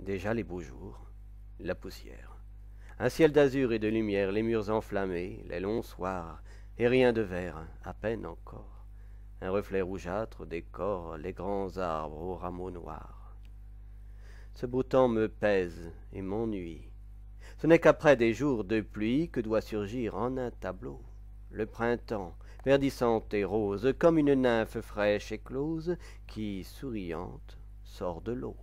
déjà les beaux jours, la poussière. Un ciel d'azur et de lumière, les murs enflammés, les longs soirs, et rien de vert, à peine encore. Un reflet rougeâtre décore les grands arbres aux rameaux noirs. Ce beau temps me pèse et m'ennuie. Ce n'est qu'après des jours de pluie que doit surgir en un tableau le printemps, verdissant et rose, comme une nymphe fraîche et close, qui, souriante, sort de l'eau.